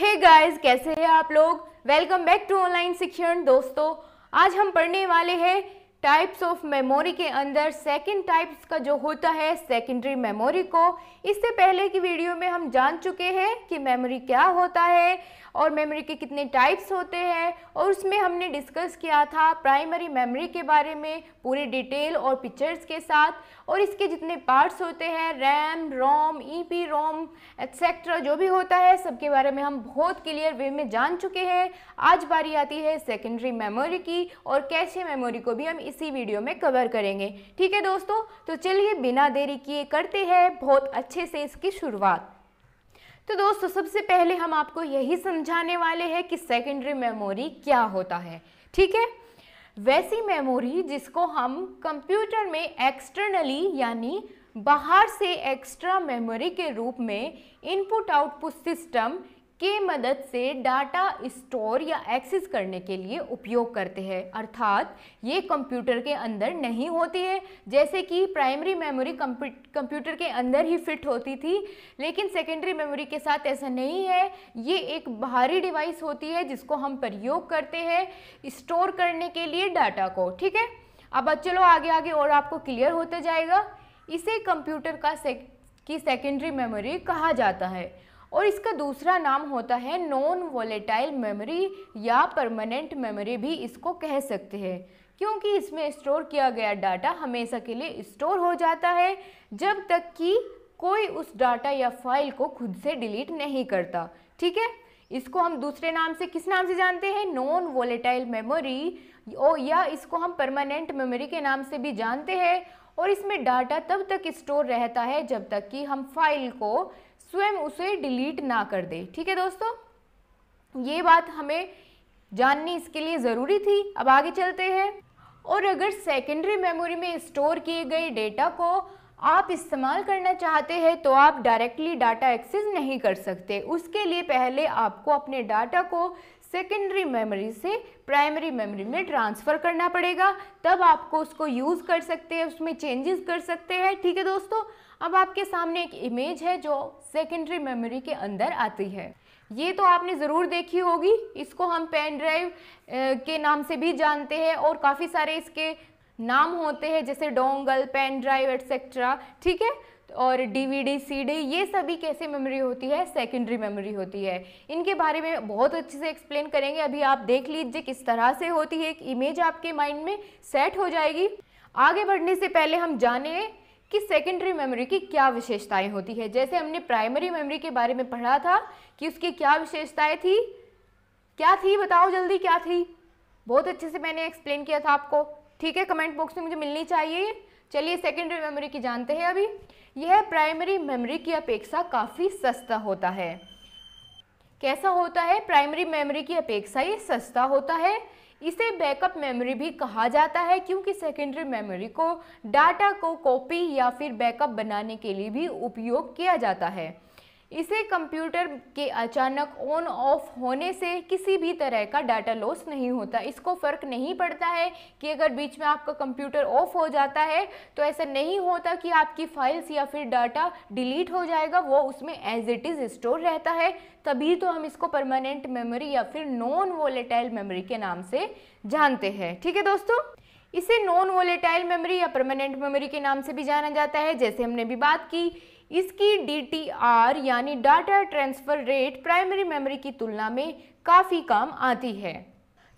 हे hey guys कैसे हैं आप लोग वेलकम बैक टू ऑनलाइन शिक्षण दोस्तों आज हम पढ़ने वाले हैं टाइप्स ऑफ मेमोरी के अंदर सेकंड टाइप्स का जो होता है सेकेंडरी मेमोरी को इससे पहले की वीडियो में हम जान चुके हैं कि मेमोरी क्या होता है और मेमोरी के कितने टाइप्स होते हैं और उसमें हमने डिस्कस किया था प्राइमरी मेमोरी के बारे में पूरी डिटेल और पिक्चर्स के साथ और इसके जितने पार्ट्स होते हैं RAM ROM E P ROM etcetera जो भी होता है सबके बारे में हम बहुत क्लियर वे में जान चुके हैं आज बारी आती है सेकेंडरी मेमोरी की और कैसे मेमोरी को भी हम इसी वीडियो में कवर करेंगे ठीक है दोस्तों तो चलिए बिना देरी किए करते हैं बहुत अच्छे से इसकी शुरुआत तो दोस्तों सबसे पहले हम आपको यही समझाने वाले हैं कि सेकेंडरी मेमोरी क्या होता है ठीक है वैसी मेमोरी जिसको हम कंप्यूटर में एक्सटर्नली यानी बाहर से एक्स्ट्रा मेमोरी के रूप में इनपुट आउटपुट सिस्टम के मदद से डाटा स्टोर या एक्सेस करने के लिए उपयोग करते हैं अर्थात ये कंप्यूटर के अंदर नहीं होती है जैसे कि प्राइमरी मेमोरी कंप्यूटर के अंदर ही फिट होती थी लेकिन सेकेंडरी मेमोरी के साथ ऐसा नहीं है ये एक बाहरी डिवाइस होती है जिसको हम प्रयोग करते हैं स्टोर करने के लिए डाटा को ठीक है अब चलो आगे आगे और आपको क्लियर होते जाएगा इसे कंप्यूटर का से, की सेकेंडरी मेमोरी कहा जाता है और इसका दूसरा नाम होता है नॉन वोलेटाइल मेमोरी या परमानेंट मेमोरी भी इसको कह सकते हैं क्योंकि इसमें स्टोर किया गया डाटा हमेशा के लिए स्टोर हो जाता है जब तक कि कोई उस डाटा या फाइल को खुद से डिलीट नहीं करता ठीक है इसको हम दूसरे नाम से किस नाम से जानते हैं नॉन वोलेटाइल मेमोरी या इसको हम परमानेंट मेमोरी के नाम से भी जानते हैं और इसमें डाटा तब तक स्टोर रहता है जब तक कि हम फाइल को स्वयं उसे डिलीट ना कर दे ठीक है दोस्तों ये बात हमें जाननी इसके लिए ज़रूरी थी अब आगे चलते हैं और अगर सेकेंडरी मेमोरी में स्टोर किए गए डेटा को आप इस्तेमाल करना चाहते हैं तो आप डायरेक्टली डाटा एक्सेस नहीं कर सकते उसके लिए पहले आपको अपने डाटा को सेकेंडरी मेमोरी से प्राइमरी मेमोरी में ट्रांसफ़र करना पड़ेगा तब आपको उसको यूज़ कर सकते हैं उसमें चेंजेस कर सकते हैं ठीक है दोस्तों अब आपके सामने एक इमेज है जो सेकेंडरी मेमोरी के अंदर आती है ये तो आपने ज़रूर देखी होगी इसको हम पेन ड्राइव के नाम से भी जानते हैं और काफ़ी सारे इसके नाम होते हैं जैसे डोंगल पेन ड्राइव एट्सेट्रा ठीक है और डीवीडी सीडी ये सभी कैसे मेमोरी होती है सेकेंडरी मेमोरी होती है इनके बारे में बहुत अच्छे से एक्सप्लेन करेंगे अभी आप देख लीजिए किस तरह से होती है एक इमेज आपके माइंड में सेट हो जाएगी आगे बढ़ने से पहले हम जाने कि सेकेंडरी मेमोरी की क्या विशेषताएं होती है जैसे हमने प्राइमरी मेमोरी के बारे में पढ़ा था कि उसकी क्या विशेषताएं थी क्या थी बताओ जल्दी क्या थी बहुत अच्छे से मैंने एक्सप्लेन किया था आपको ठीक है कमेंट बॉक्स में मुझे मिलनी चाहिए चलिए सेकेंडरी मेमोरी की जानते हैं अभी यह प्राइमरी मेमोरी की अपेक्षा काफ़ी सस्ता होता है कैसा होता है प्राइमरी मेमोरी की अपेक्षा ये सस्ता होता है इसे बैकअप मेमोरी भी कहा जाता है क्योंकि सेकेंडरी मेमोरी को डाटा को कॉपी या फिर बैकअप बनाने के लिए भी उपयोग किया जाता है इसे कंप्यूटर के अचानक ऑन ऑफ होने से किसी भी तरह का डाटा लॉस नहीं होता इसको फ़र्क नहीं पड़ता है कि अगर बीच में आपका कंप्यूटर ऑफ हो जाता है तो ऐसा नहीं होता कि आपकी फाइल्स या फिर डाटा डिलीट हो जाएगा वो उसमें एज इट इज़ स्टोर रहता है तभी तो हम इसको परमानेंट मेमोरी या फिर नॉन वोलेटाइल मेमोरी के नाम से जानते हैं ठीक है दोस्तों इसे नॉन वोलेटाइल मेमोरी या परमानेंट मेमोरी के नाम से भी जाना जाता है जैसे हमने भी बात की इसकी डी यानी data transfer rate primary memory की तुलना में काफ़ी कम आती है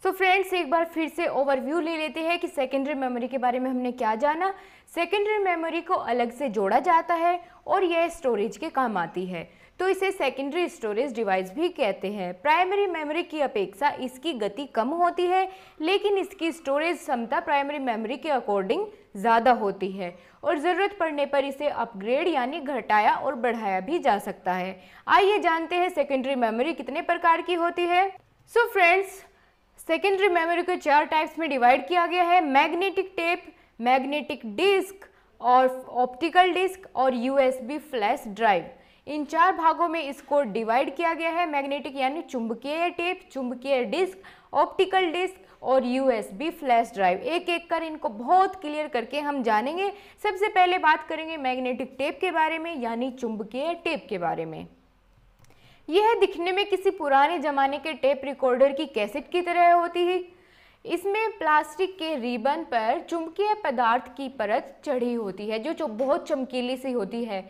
सो so फ्रेंड्स एक बार फिर से ओवरव्यू ले लेते हैं कि सेकेंडरी मेमोरी के बारे में हमने क्या जाना सेकेंडरी मेमोरी को अलग से जोड़ा जाता है और यह स्टोरेज के काम आती है तो इसे सेकेंडरी स्टोरेज डिवाइस भी कहते हैं प्राइमरी मेमोरी की अपेक्षा इसकी गति कम होती है लेकिन इसकी स्टोरेज क्षमता प्राइमरी मेमोरी के अकॉर्डिंग ज़्यादा होती है और ज़रूरत पड़ने पर इसे अपग्रेड यानी घटाया और बढ़ाया भी जा सकता है आइए जानते हैं सेकेंडरी मेमोरी कितने प्रकार की होती है सो फ्रेंड्स सेकेंडरी मेमोरी को चार टाइप्स में डिवाइड किया गया है मैग्नेटिक टेप मैग्नेटिक डिस्क और ऑप्टिकल डिस्क और यूएसबी फ्लैश ड्राइव इन चार भागों में इसको डिवाइड किया गया है मैग्नेटिक यानी चुंबकीय टेप चुंबकीय डिस्क ऑप्टिकल डिस्क और यूएसबी फ्लैश ड्राइव एक एक कर इनको बहुत क्लियर करके हम जानेंगे सबसे पहले बात करेंगे मैग्नेटिक टेप के बारे में यानी चुंबकीय टेप के बारे में यह दिखने में किसी पुराने ज़माने के टेप रिकॉर्डर की कैसेट की तरह होती है इसमें प्लास्टिक के रिबन पर चुंबकीय पदार्थ की परत चढ़ी होती है जो जो बहुत चमकीली सी होती है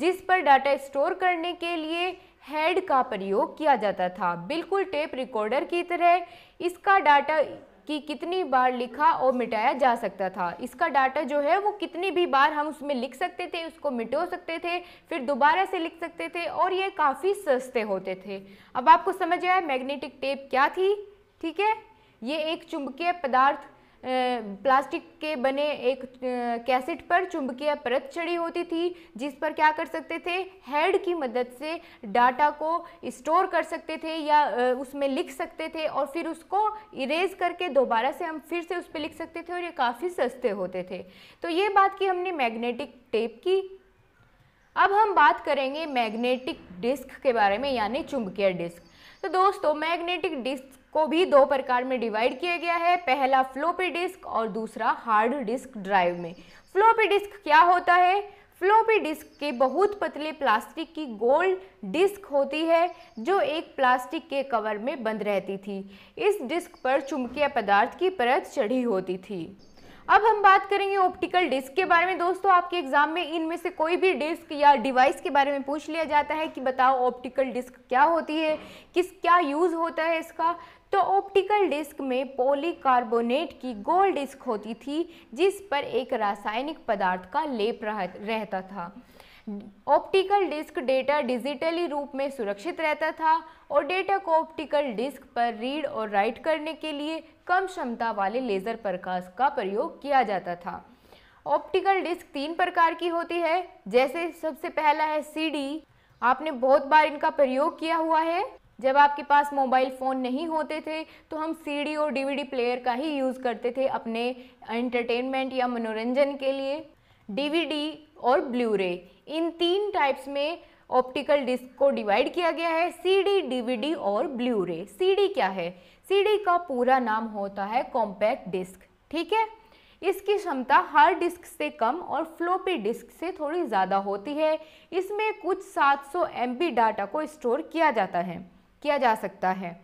जिस पर डाटा स्टोर करने के लिए हेड का प्रयोग किया जाता था बिल्कुल टेप रिकॉर्डर की तरह इसका डाटा कि कितनी बार लिखा और मिटाया जा सकता था इसका डाटा जो है वो कितनी भी बार हम उसमें लिख सकते थे उसको मिटो सकते थे फिर दोबारा से लिख सकते थे और ये काफ़ी सस्ते होते थे अब आपको समझ आया मैग्नेटिक टेप क्या थी ठीक है ये एक चुंबकीय पदार्थ प्लास्टिक के बने एक कैसेट पर चुंबकीय परत चढ़ी होती थी जिस पर क्या कर सकते थे हेड की मदद से डाटा को स्टोर कर सकते थे या उसमें लिख सकते थे और फिर उसको इरेज करके दोबारा से हम फिर से उस पर लिख सकते थे और ये काफ़ी सस्ते होते थे तो ये बात की हमने मैग्नेटिक टेप की अब हम बात करेंगे मैग्नेटिक डिस्क के बारे में यानी चुंबकीय डिस्क तो दोस्तों मैग्नेटिक डिस्क को भी दो प्रकार में डिवाइड किया गया है पहला फ्लोपी डिस्क और दूसरा हार्ड डिस्क ड्राइव में फ्लोपी डिस्क क्या होता है फ्लोपी डिस्क के बहुत पतले प्लास्टिक की गोल डिस्क होती है जो एक प्लास्टिक के कवर में बंद रहती थी इस डिस्क पर चुंबकीय पदार्थ की परत चढ़ी होती थी अब हम बात करेंगे ऑप्टिकल डिस्क के बारे में दोस्तों आपके एग्जाम में इनमें से कोई भी डिस्क या डिवाइस के बारे में पूछ लिया जाता है कि बताओ ऑप्टिकल डिस्क क्या होती है किस क्या यूज़ होता है इसका तो ऑप्टिकल डिस्क में पॉलीकार्बोनेट की गोल डिस्क होती थी जिस पर एक रासायनिक पदार्थ का लेप रहता था ऑप्टिकल डिस्क डेटा डिजिटली रूप में सुरक्षित रहता था और डेटा को ऑप्टिकल डिस्क पर रीड और राइट करने के लिए कम क्षमता वाले लेज़र प्रकाश का प्रयोग किया जाता था ऑप्टिकल डिस्क तीन प्रकार की होती है जैसे सबसे पहला है सीडी आपने बहुत बार इनका प्रयोग किया हुआ है जब आपके पास मोबाइल फ़ोन नहीं होते थे तो हम सीडी और डीवीडी प्लेयर का ही यूज़ करते थे अपने एंटरटेनमेंट या मनोरंजन के लिए डीवीडी और ब्लूरे इन तीन टाइप्स में ऑप्टिकल डिस्क को डिवाइड किया गया है सीडी डीवीडी और ब्लूरे सीडी क्या है सीडी का पूरा नाम होता है कॉम्पैक्ट डिस्क ठीक है इसकी क्षमता हार्ड डिस्क से कम और फ्लोपी डिस्क से थोड़ी ज़्यादा होती है इसमें कुछ 700 सौ डाटा को स्टोर किया जाता है किया जा सकता है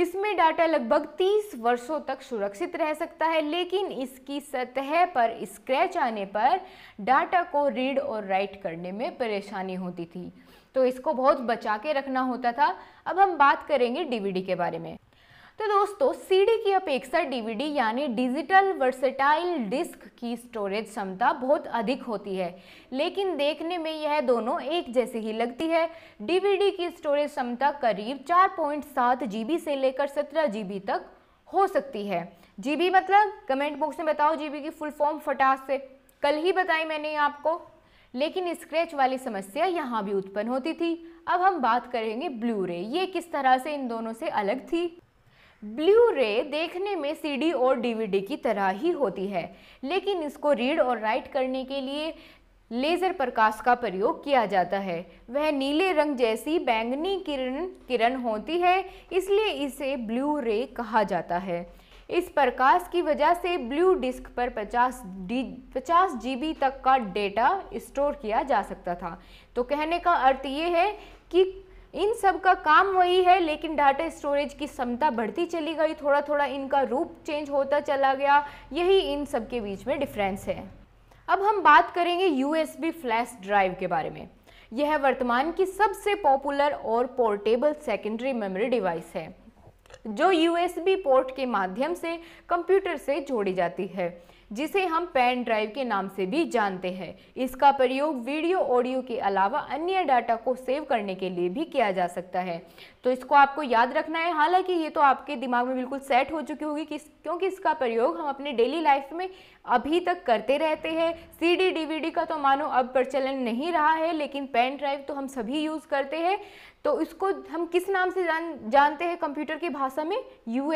इसमें डाटा लगभग 30 वर्षों तक सुरक्षित रह सकता है लेकिन इसकी सतह पर स्क्रैच आने पर डाटा को रीड और राइट करने में परेशानी होती थी तो इसको बहुत बचा के रखना होता था अब हम बात करेंगे डीवीडी के बारे में तो दोस्तों सीडी की अपेक्षा डीवीडी यानी डिजिटल वर्सेटाइल डिस्क की स्टोरेज क्षमता बहुत अधिक होती है लेकिन देखने में यह दोनों एक जैसे ही लगती है डीवीडी की स्टोरेज क्षमता करीब 4.7 जीबी से लेकर 17 जीबी तक हो सकती है जीबी मतलब कमेंट बॉक्स में बताओ जीबी की फुल फॉर्म फटास से कल ही बताई मैंने आपको लेकिन स्क्रैच वाली समस्या यहाँ भी उत्पन्न होती थी अब हम बात करेंगे ब्लू रे ये किस तरह से इन दोनों से अलग थी ब्लू रे देखने में सीडी और डीवीडी की तरह ही होती है लेकिन इसको रीड और राइट करने के लिए लेज़र प्रकाश का प्रयोग किया जाता है वह नीले रंग जैसी बैंगनी किरण किरण होती है इसलिए इसे ब्लू रे कहा जाता है इस प्रकाश की वजह से ब्लू डिस्क पर 50 डी पचास जी तक का डेटा स्टोर किया जा सकता था तो कहने का अर्थ ये है कि इन सब का काम वही है लेकिन डाटा स्टोरेज की क्षमता बढ़ती चली गई थोड़ा थोड़ा इनका रूप चेंज होता चला गया यही इन सब के बीच में डिफरेंस है अब हम बात करेंगे यू फ्लैश ड्राइव के बारे में यह वर्तमान की सबसे पॉपुलर और पोर्टेबल सेकेंडरी मेमोरी डिवाइस है जो यू पोर्ट के माध्यम से कंप्यूटर से जोड़ी जाती है जिसे हम पेन ड्राइव के नाम से भी जानते हैं इसका प्रयोग वीडियो ऑडियो के अलावा अन्य डाटा को सेव करने के लिए भी किया जा सकता है तो इसको आपको याद रखना है हालांकि ये तो आपके दिमाग में बिल्कुल सेट हो चुकी होगी कि क्योंकि इसका प्रयोग हम अपने डेली लाइफ में अभी तक करते रहते हैं सी डी का तो मानो अब प्रचलन नहीं रहा है लेकिन पेन ड्राइव तो हम सभी यूज़ करते हैं तो इसको हम किस नाम से जान जानते हैं कंप्यूटर की भाषा में यू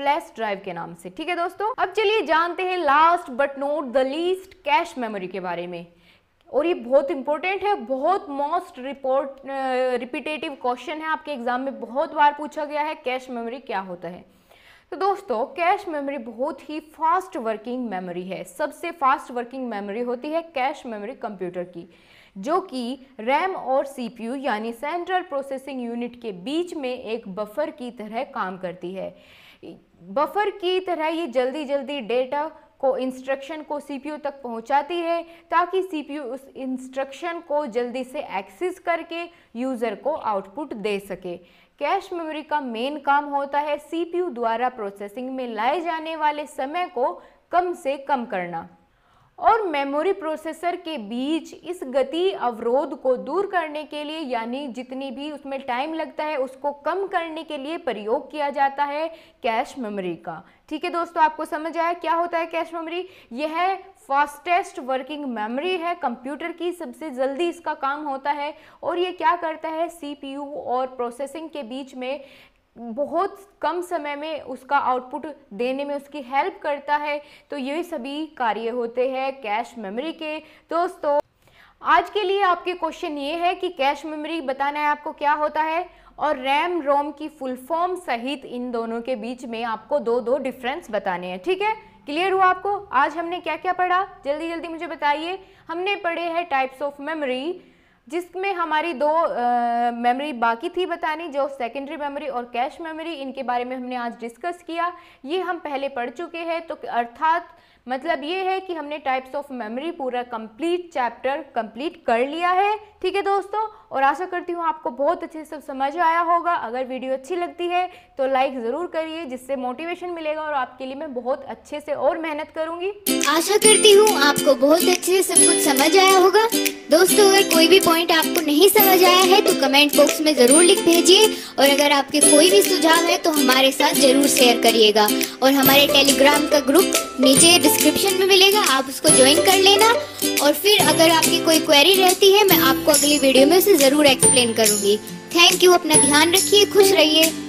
फ्लैश ड्राइव के नाम से ठीक है दोस्तों अब चलिए जानते हैं last but not the least cache memory के बारे में और ये बहुत इंपॉर्टेंट है बहुत मोस्ट रिपोर्ट रिपीटेटिव क्वेश्चन है आपके एग्जाम में बहुत बार पूछा गया है कैश मेमोरी क्या होता है तो दोस्तों कैश मेमोरी बहुत ही फास्ट वर्किंग मेमोरी है सबसे फास्ट वर्किंग मेमोरी होती है कैश मेमोरी कंप्यूटर की जो कि रैम और सीपीयू यानी सेंट्रल प्रोसेसिंग यूनिट के बीच में एक बफर की तरह काम करती है बफर की तरह ये जल्दी जल्दी डेटा को इंस्ट्रक्शन को सीपीयू तक पहुंचाती है ताकि सीपीयू उस इंस्ट्रक्शन को जल्दी से एक्सेस करके यूज़र को आउटपुट दे सके कैश मेमोरी का मेन काम होता है सीपीयू द्वारा प्रोसेसिंग में लाए जाने वाले समय को कम से कम करना और मेमोरी प्रोसेसर के बीच इस गति अवरोध को दूर करने के लिए यानी जितनी भी उसमें टाइम लगता है उसको कम करने के लिए प्रयोग किया जाता है कैश मेमोरी का ठीक है दोस्तों आपको समझ आया क्या होता है कैश मेमोरी यह फास्टेस्ट वर्किंग मेमोरी है कंप्यूटर की सबसे जल्दी इसका काम होता है और ये क्या करता है सीपीयू और प्रोसेसिंग के बीच में बहुत कम समय में उसका आउटपुट देने में उसकी हेल्प करता है तो ये सभी कार्य होते हैं कैश मेमोरी के दोस्तों आज के लिए आपके क्वेश्चन ये है कि कैश मेमोरी बताना है आपको क्या होता है और रैम रोम की फुल फॉर्म सहित इन दोनों के बीच में आपको दो दो डिफरेंस बताने हैं ठीक है क्लियर हुआ आपको आज हमने क्या क्या पढ़ा जल्दी जल्दी मुझे बताइए हमने पढ़े हैं टाइप्स ऑफ मेमोरी जिसमें हमारी दो मेमोरी बाकी थी बतानी जो सेकेंडरी मेमोरी और कैश मेमोरी इनके बारे में हमने आज डिस्कस किया ये हम पहले पढ़ चुके हैं तो अर्थात मतलब ये है कि हमने टाइप्स ऑफ मेमोरी पूरा कंप्लीट चैप्टर कंप्लीट कर लिया है ठीक है दोस्तों और आशा करती हूँ आपको बहुत अच्छे से समझ आया होगा अगर वीडियो अच्छी लगती है तो लाइक ज़रूर करिए जिससे मोटिवेशन मिलेगा और आपके लिए मैं बहुत अच्छे से और मेहनत करूँगी आशा करती हूँ आपको बहुत अच्छे से सब कुछ समझ आया होगा दोस्तों अगर कोई भी पॉइंट आपको नहीं समझ आया है तो कमेंट बॉक्स में ज़रूर लिख भेजिए और अगर आपके कोई भी सुझाव है तो हमारे साथ ज़रूर शेयर करिएगा और हमारे टेलीग्राम का ग्रुप नीचे डिस्क्रिप्शन में मिलेगा आप उसको ज्वाइन कर लेना और फिर अगर आपकी कोई क्वेरी रहती है मैं आपको अगली वीडियो में उसे ज़रूर एक्सप्लेन करूंगी थैंक यू अपना ध्यान रखिए खुश रहिए